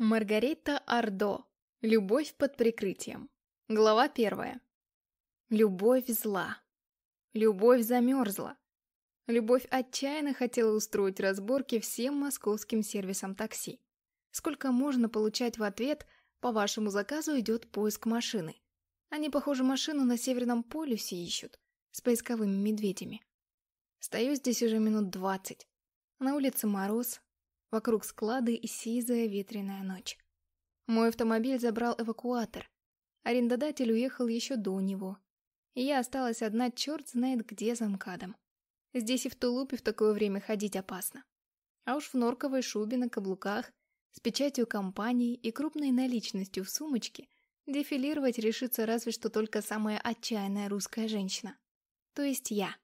Маргарита Ардо. Любовь под прикрытием. Глава первая. Любовь зла. Любовь замерзла. Любовь отчаянно хотела устроить разборки всем московским сервисам такси. Сколько можно получать в ответ «по вашему заказу идет поиск машины». Они, похоже, машину на Северном полюсе ищут, с поисковыми медведями. Стою здесь уже минут двадцать. На улице мороз, Вокруг склады и сизая ветреная ночь. Мой автомобиль забрал эвакуатор. Арендодатель уехал еще до него. И я осталась одна черт знает где за МКАДом. Здесь и в тулупе в такое время ходить опасно. А уж в норковой шубе на каблуках, с печатью компании и крупной наличностью в сумочке дефилировать решится разве что только самая отчаянная русская женщина. То есть я.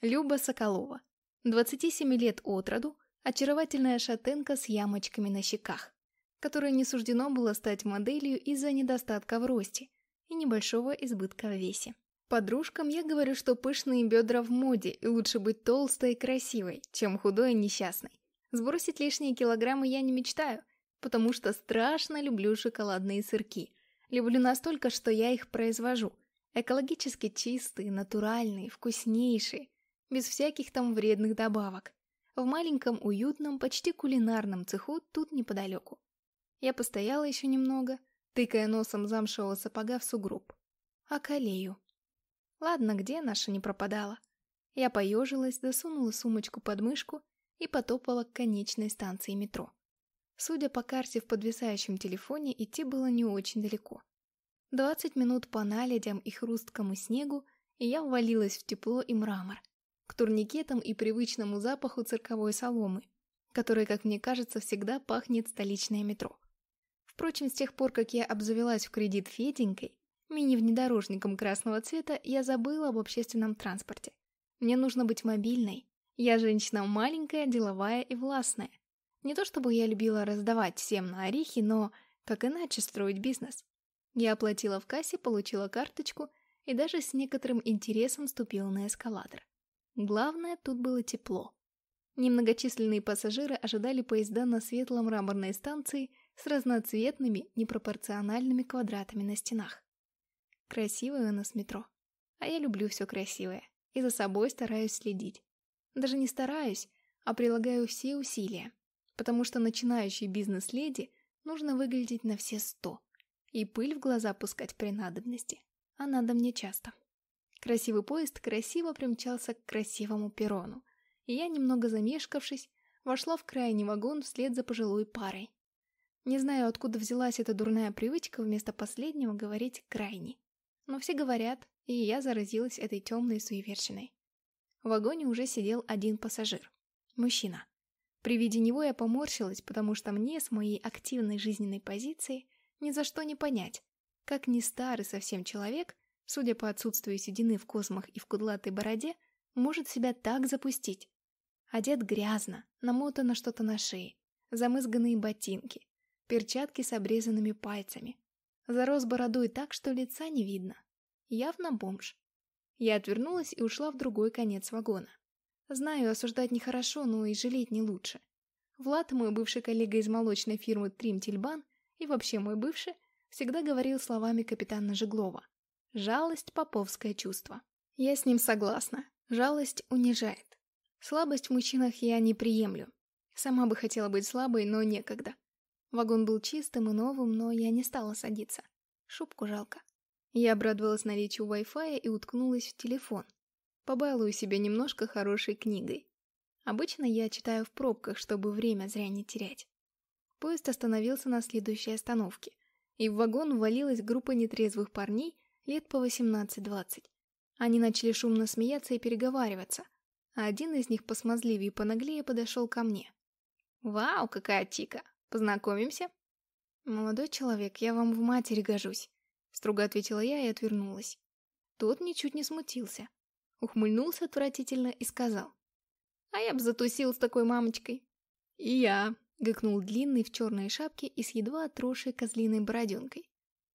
Люба Соколова. 27 лет от роду, очаровательная шатенка с ямочками на щеках, которой не суждено было стать моделью из-за недостатка в росте и небольшого избытка в весе. Подружкам я говорю, что пышные бедра в моде, и лучше быть толстой и красивой, чем худой и несчастной. Сбросить лишние килограммы я не мечтаю, потому что страшно люблю шоколадные сырки. Люблю настолько, что я их произвожу. Экологически чистые, натуральные, вкуснейшие, без всяких там вредных добавок в маленьком уютном, почти кулинарном цеху тут неподалеку. Я постояла еще немного, тыкая носом замшевого сапога в сугроб. А колею. Ладно, где наша не пропадала. Я поежилась, засунула сумочку под мышку и потопала к конечной станции метро. Судя по карте в подвисающем телефоне, идти было не очень далеко. Двадцать минут по наледям и хрусткому снегу, и я ввалилась в тепло и мрамор – к турникетам и привычному запаху цирковой соломы, которая, как мне кажется, всегда пахнет столичное метро. Впрочем, с тех пор, как я обзавелась в кредит Феденькой, мини-внедорожником красного цвета, я забыла об общественном транспорте. Мне нужно быть мобильной. Я женщина маленькая, деловая и властная. Не то чтобы я любила раздавать всем на орехи, но как иначе строить бизнес? Я оплатила в кассе, получила карточку и даже с некоторым интересом ступила на эскалатор. Главное, тут было тепло. Немногочисленные пассажиры ожидали поезда на светлом мраморной станции с разноцветными непропорциональными квадратами на стенах. Красивое у нас метро. А я люблю все красивое. И за собой стараюсь следить. Даже не стараюсь, а прилагаю все усилия. Потому что начинающей бизнес-леди нужно выглядеть на все сто. И пыль в глаза пускать при надобности. А надо мне часто. Красивый поезд красиво примчался к красивому перрону, и я, немного замешкавшись, вошла в крайний вагон вслед за пожилой парой. Не знаю, откуда взялась эта дурная привычка вместо последнего говорить «крайний». Но все говорят, и я заразилась этой темной суеверщиной. В вагоне уже сидел один пассажир. Мужчина. При виде него я поморщилась, потому что мне с моей активной жизненной позиции ни за что не понять, как не старый совсем человек судя по отсутствию седины в космах и в кудлатой бороде, может себя так запустить. Одет грязно, намотано что-то на шее, замызганные ботинки, перчатки с обрезанными пальцами. Зарос бородой так, что лица не видно. Явно бомж. Я отвернулась и ушла в другой конец вагона. Знаю, осуждать нехорошо, но и жалеть не лучше. Влад, мой бывший коллега из молочной фирмы Трим Тильбан и вообще мой бывший, всегда говорил словами капитана Жеглова. Жалость – поповское чувство. Я с ним согласна. Жалость унижает. Слабость в мужчинах я не приемлю. Сама бы хотела быть слабой, но некогда. Вагон был чистым и новым, но я не стала садиться. Шубку жалко. Я обрадовалась наличию Wi-Fi и уткнулась в телефон. Побалую себе немножко хорошей книгой. Обычно я читаю в пробках, чтобы время зря не терять. Поезд остановился на следующей остановке, и в вагон ввалилась группа нетрезвых парней, лет по 18-20. Они начали шумно смеяться и переговариваться, а один из них посмазливее и понаглее подошел ко мне. «Вау, какая тика! Познакомимся?» «Молодой человек, я вам в матери гожусь», — строго ответила я и отвернулась. Тот ничуть не смутился. Ухмыльнулся отвратительно и сказал. «А я бы затусил с такой мамочкой». «И я», — гыкнул длинный в черной шапке и с едва отросшей козлиной бороденкой.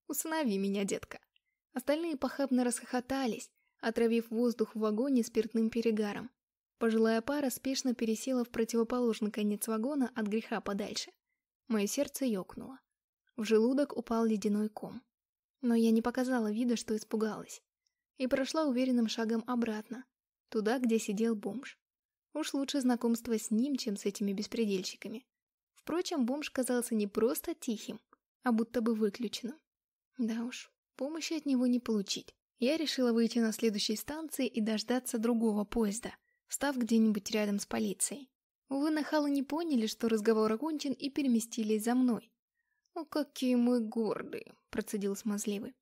«Усынови меня, детка». Остальные похабно расхохотались, отравив воздух в вагоне спиртным перегаром. Пожилая пара спешно пересела в противоположный конец вагона от греха подальше. Мое сердце ёкнуло. В желудок упал ледяной ком. Но я не показала вида, что испугалась. И прошла уверенным шагом обратно, туда, где сидел бомж. Уж лучше знакомство с ним, чем с этими беспредельщиками. Впрочем, бомж казался не просто тихим, а будто бы выключенным. Да уж, Помощи от него не получить. Я решила выйти на следующей станции и дождаться другого поезда, встав где-нибудь рядом с полицией. Увы, нахалы не поняли, что разговор окончен и переместились за мной. «О, какие мы гордые!» – процедил смазливый.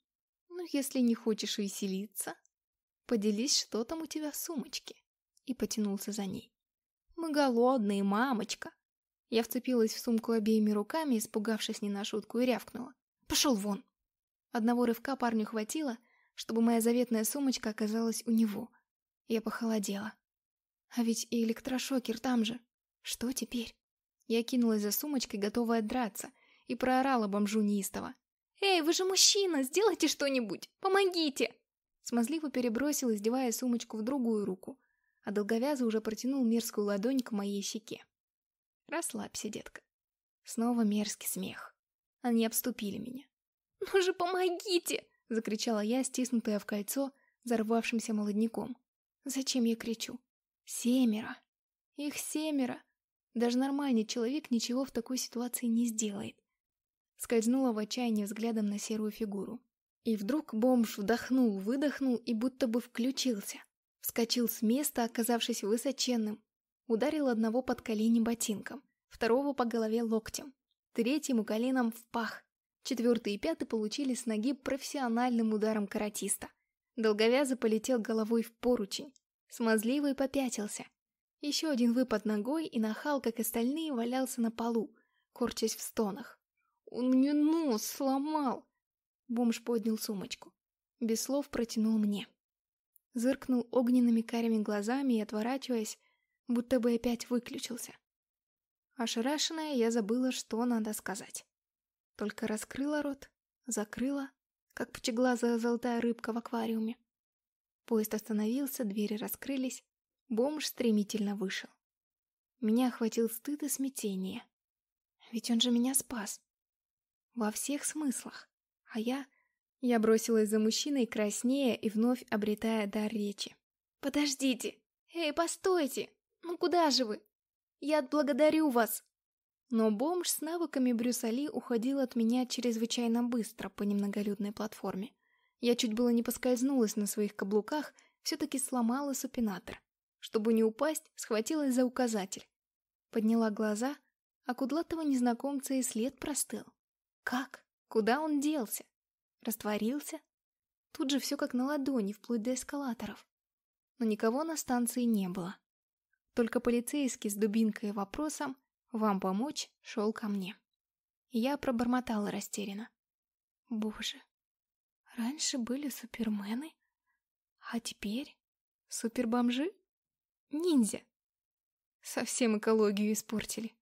«Ну, если не хочешь веселиться, поделись, что там у тебя в сумочке». И потянулся за ней. «Мы голодные, мамочка!» Я вцепилась в сумку обеими руками, испугавшись не на шутку, и рявкнула. «Пошел вон!» Одного рывка парню хватило, чтобы моя заветная сумочка оказалась у него. Я похолодела. А ведь и электрошокер там же. Что теперь? Я кинулась за сумочкой, готовая драться, и проорала бомжу неистово. «Эй, вы же мужчина, сделайте что-нибудь! Помогите!» Смазливо перебросил, издевая сумочку в другую руку, а долговязый уже протянул мерзкую ладонь к моей щеке. «Расслабься, детка». Снова мерзкий смех. Они обступили меня. «Ну же помогите!» — закричала я, стиснутая в кольцо взорвавшимся молодняком. «Зачем я кричу? Семеро! Их семеро! Даже нормальный человек ничего в такой ситуации не сделает!» Скользнула в отчаянии взглядом на серую фигуру. И вдруг бомж вдохнул, выдохнул и будто бы включился. Вскочил с места, оказавшись высоченным. Ударил одного под колени ботинком, второго по голове локтем, третьему коленом в пах, Четвертый и пятый получили с ноги профессиональным ударом каратиста. Долговязый полетел головой в поручень. Смазливый попятился. Еще один выпад ногой, и нахал, как остальные, валялся на полу, корчась в стонах. «Он мне нос сломал!» Бомж поднял сумочку. Без слов протянул мне. Зыркнул огненными карими глазами и, отворачиваясь, будто бы опять выключился. Ошарашенная, я забыла, что надо сказать. Только раскрыла рот, закрыла, как пучеглазая золотая рыбка в аквариуме. Поезд остановился, двери раскрылись, бомж стремительно вышел. Меня охватил стыд и смятение. Ведь он же меня спас. Во всех смыслах. А я... Я бросилась за мужчиной, краснея и вновь обретая дар речи. «Подождите! Эй, постойте! Ну куда же вы? Я отблагодарю вас!» Но бомж с навыками Брюсали уходил от меня чрезвычайно быстро по немноголюдной платформе. Я чуть было не поскользнулась на своих каблуках, все-таки сломала супинатор. Чтобы не упасть, схватилась за указатель. Подняла глаза, а кудлатого незнакомца и след простыл. Как? Куда он делся? Растворился? Тут же все как на ладони, вплоть до эскалаторов. Но никого на станции не было. Только полицейский с дубинкой и вопросом вам помочь, шел ко мне. Я пробормотала растерянно. Боже, раньше были супермены, а теперь супербомжи? Ниндзя. Совсем экологию испортили.